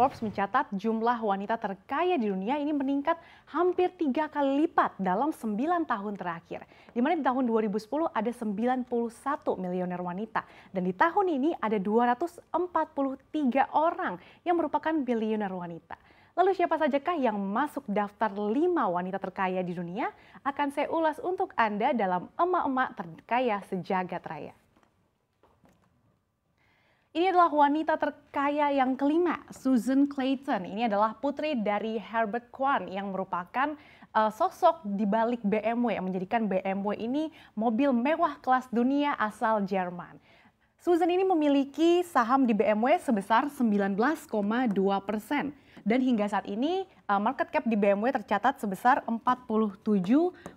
Forbes mencatat jumlah wanita terkaya di dunia ini meningkat hampir tiga kali lipat dalam sembilan tahun terakhir. Di mana di tahun 2010 ada 91 milioner wanita dan di tahun ini ada 243 orang yang merupakan miliuner wanita. Lalu siapa sajakah yang masuk daftar lima wanita terkaya di dunia? Akan saya ulas untuk Anda dalam Emak-emak Terkaya Sejagat Raya. Ini adalah wanita terkaya yang kelima, Susan Clayton. Ini adalah putri dari Herbert Kwan yang merupakan uh, sosok di balik BMW yang menjadikan BMW ini mobil mewah kelas dunia asal Jerman. Susan ini memiliki saham di BMW sebesar 19,2 persen. Dan hingga saat ini uh, market cap di BMW tercatat sebesar 47,8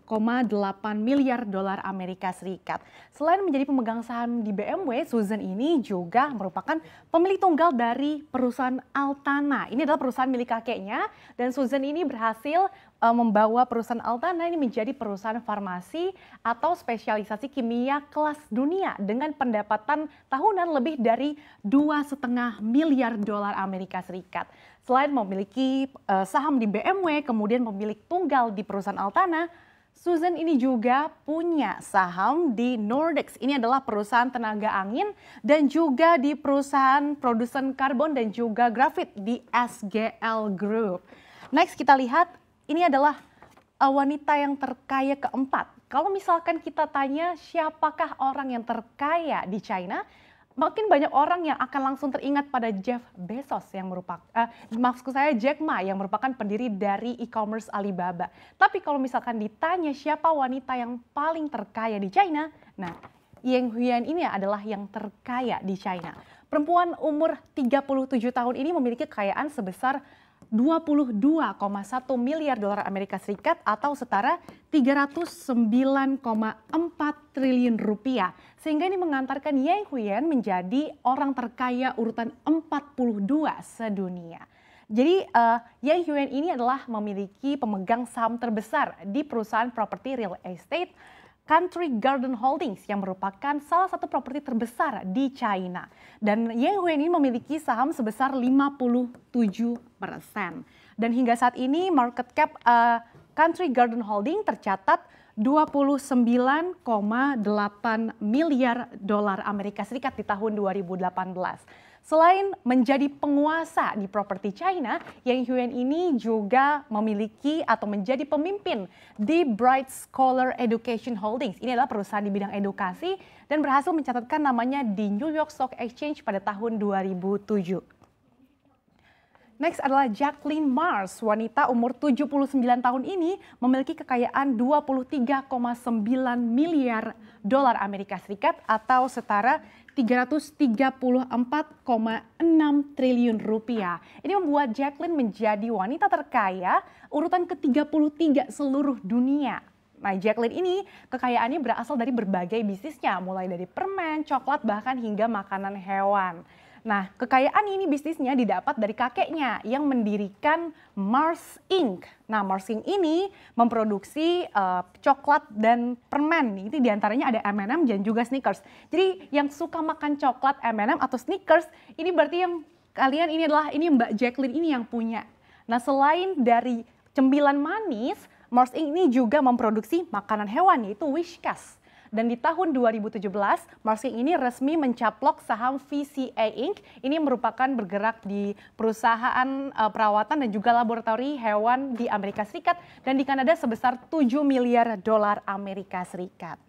miliar dolar Amerika Serikat. Selain menjadi pemegang saham di BMW, Susan ini juga merupakan pemilik tunggal dari perusahaan Altana. Ini adalah perusahaan milik kakeknya dan Susan ini berhasil uh, membawa perusahaan Altana ini menjadi perusahaan farmasi atau spesialisasi kimia kelas dunia dengan pendapatan tahunan lebih dari dua setengah miliar dolar Amerika Serikat. Selain memiliki uh, saham di BMW, kemudian pemilik tunggal di perusahaan Altana, Susan ini juga punya saham di Nordex. Ini adalah perusahaan tenaga angin dan juga di perusahaan produsen karbon dan juga grafit di SGL Group. Next kita lihat ini adalah eh, wanita yang terkaya keempat. Kalau misalkan kita tanya siapakah orang yang terkaya di China, makin banyak orang yang akan langsung teringat pada Jeff Bezos yang merupakan uh, eh, maksud saya Jack Ma yang merupakan pendiri dari e-commerce Alibaba. Tapi kalau misalkan ditanya siapa wanita yang paling terkaya di China, nah Yang Huyan ini adalah yang terkaya di China. Perempuan umur 37 tahun ini memiliki kekayaan sebesar 22,1 miliar dolar Amerika Serikat atau setara 309,4 triliun rupiah. Sehingga ini mengantarkan Yang Huyen menjadi orang terkaya urutan 42 sedunia. Jadi uh, Yang Huyen ini adalah memiliki pemegang saham terbesar di perusahaan properti real estate Country Garden Holdings yang merupakan salah satu properti terbesar di China. Dan Yang Huyen ini memiliki saham sebesar 57 persen. Dan hingga saat ini market cap uh, Country Garden Holding tercatat 29,8 miliar dolar Amerika Serikat di tahun 2018. Selain menjadi penguasa di properti China, Yang Huyen ini juga memiliki atau menjadi pemimpin di Bright Scholar Education Holdings. Ini adalah perusahaan di bidang edukasi dan berhasil mencatatkan namanya di New York Stock Exchange pada tahun 2007. Next adalah Jacqueline Mars, wanita umur 79 tahun ini memiliki kekayaan 23,9 miliar dolar Amerika Serikat atau setara 334,6 triliun rupiah. Ini membuat Jacqueline menjadi wanita terkaya urutan ke-33 seluruh dunia. Nah, Jacqueline ini kekayaannya berasal dari berbagai bisnisnya, mulai dari permen, coklat, bahkan hingga makanan hewan. Nah, kekayaan ini bisnisnya didapat dari kakeknya yang mendirikan Mars Inc. Nah, Mars Inc ini memproduksi uh, coklat dan permen. Ini diantaranya ada M&M dan juga Snickers. Jadi yang suka makan coklat M&M atau Snickers, ini berarti yang kalian ini adalah ini Mbak Jacqueline ini yang punya. Nah, selain dari cembilan manis, Mars Inc ini juga memproduksi makanan hewan yaitu Whiskas dan di tahun 2017 Marsking ini resmi mencaplok saham VCA Inc. Ini merupakan bergerak di perusahaan uh, perawatan dan juga laboratori hewan di Amerika Serikat dan di Kanada sebesar 7 miliar dolar Amerika Serikat.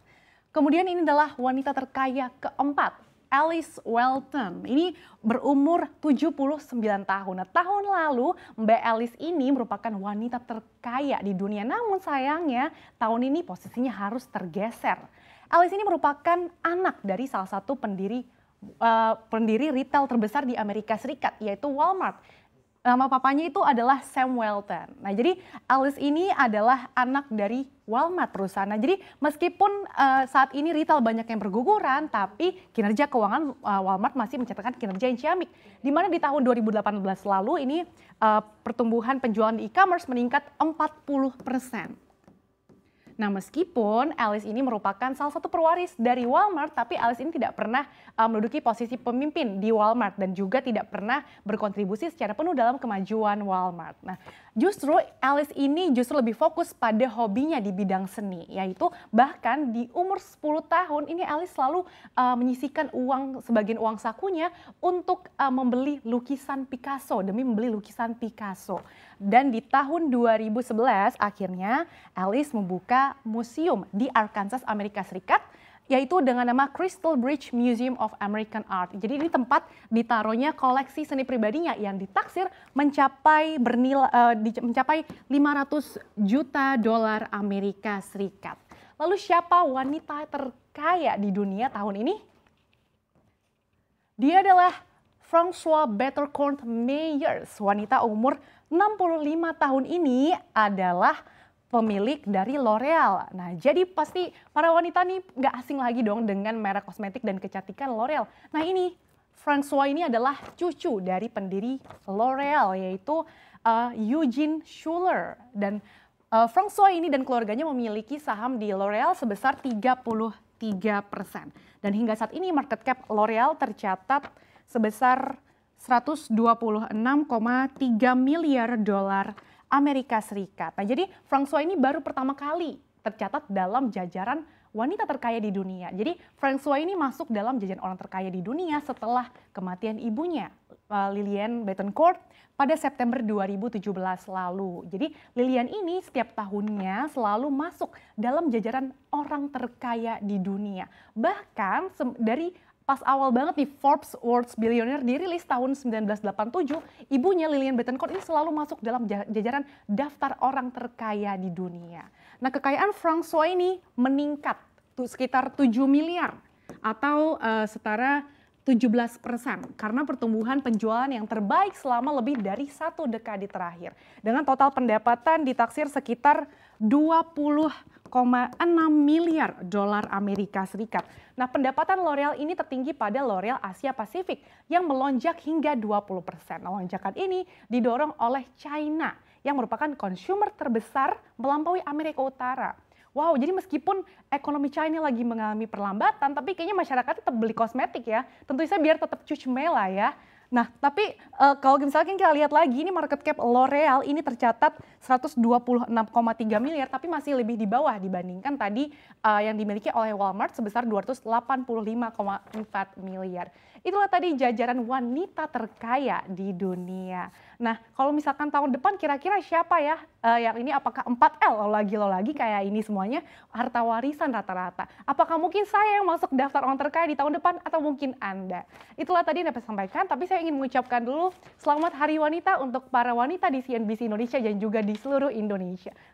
Kemudian ini adalah wanita terkaya keempat Alice Welton. Ini berumur 79 tahun. Nah, tahun lalu Mbak Alice ini merupakan wanita terkaya di dunia. Namun sayangnya tahun ini posisinya harus tergeser. Alice ini merupakan anak dari salah satu pendiri uh, pendiri retail terbesar di Amerika Serikat yaitu Walmart. Nama papanya itu adalah Sam Walton. Nah, jadi Alice ini adalah anak dari Walmart perusahaan. Nah, jadi meskipun uh, saat ini retail banyak yang berguguran, tapi kinerja keuangan uh, Walmart masih mencatatkan kinerja yang ciamik. Di mana di tahun 2018 lalu ini uh, pertumbuhan penjualan e-commerce meningkat 40 persen. Nah meskipun Alice ini merupakan salah satu pewaris dari Walmart, tapi Alice ini tidak pernah uh, menduduki posisi pemimpin di Walmart dan juga tidak pernah berkontribusi secara penuh dalam kemajuan Walmart. Nah Justru Alice ini justru lebih fokus pada hobinya di bidang seni, yaitu bahkan di umur 10 tahun ini Alice selalu uh, menyisihkan uang sebagian uang sakunya untuk uh, membeli lukisan Picasso demi membeli lukisan Picasso. Dan di tahun 2011 akhirnya Alice membuka museum di Arkansas, Amerika Serikat yaitu dengan nama Crystal Bridge Museum of American Art. Jadi ini tempat ditaruhnya koleksi seni pribadinya yang ditaksir mencapai bernilai eh, uh, mencapai 500 juta dolar Amerika Serikat. Lalu siapa wanita terkaya di dunia tahun ini? Dia adalah Francois Bettercourt Meyers. Wanita umur 65 tahun ini adalah pemilik dari L'Oreal. Nah, jadi pasti para wanita nih nggak asing lagi dong dengan merek kosmetik dan kecantikan L'Oreal. Nah, ini François ini adalah cucu dari pendiri L'Oreal, yaitu uh, Eugene Schuller. Dan uh, François ini dan keluarganya memiliki saham di L'Oreal sebesar 33 persen. Dan hingga saat ini market cap L'Oreal tercatat sebesar 126,3 miliar dolar Amerika Serikat. Nah jadi Francois ini baru pertama kali tercatat dalam jajaran wanita terkaya di dunia. Jadi Francois ini masuk dalam jajaran orang terkaya di dunia setelah kematian ibunya eh, Lilian Bettencourt pada September 2017 lalu. Jadi Lilian ini setiap tahunnya selalu masuk dalam jajaran orang terkaya di dunia. Bahkan dari pas awal banget nih Forbes World Billionaire dirilis tahun 1987, ibunya Lillian Bettencourt ini selalu masuk dalam jajaran daftar orang terkaya di dunia. Nah kekayaan Francois ini meningkat tuh sekitar 7 miliar atau uh, setara 17% karena pertumbuhan penjualan yang terbaik selama lebih dari satu dekade terakhir. Dengan total pendapatan ditaksir sekitar 20,6 miliar dolar Amerika Serikat. Nah pendapatan L'Oreal ini tertinggi pada L'Oreal Asia Pasifik yang melonjak hingga 20 persen. Nah, lonjakan ini didorong oleh China yang merupakan konsumer terbesar melampaui Amerika Utara. Wow, jadi meskipun ekonomi China lagi mengalami perlambatan, tapi kayaknya masyarakat tetap beli kosmetik ya. Tentu saja biar tetap cuci lah ya. Nah, tapi uh, kalau misalnya kita lihat lagi, ini market cap L'Oreal ini tercatat 126,3 miliar, tapi masih lebih di bawah dibandingkan tadi uh, yang dimiliki oleh Walmart sebesar 285,4 miliar. Itulah tadi jajaran wanita terkaya di dunia. Nah, kalau misalkan tahun depan kira-kira siapa ya uh, yang ini apakah 4L lo lagi lo lagi kayak ini semuanya harta warisan rata-rata. Apakah mungkin saya yang masuk daftar orang terkaya di tahun depan atau mungkin Anda? Itulah tadi yang saya sampaikan, tapi saya ingin mengucapkan dulu selamat Hari Wanita untuk para wanita di CNBC Indonesia dan juga di seluruh Indonesia.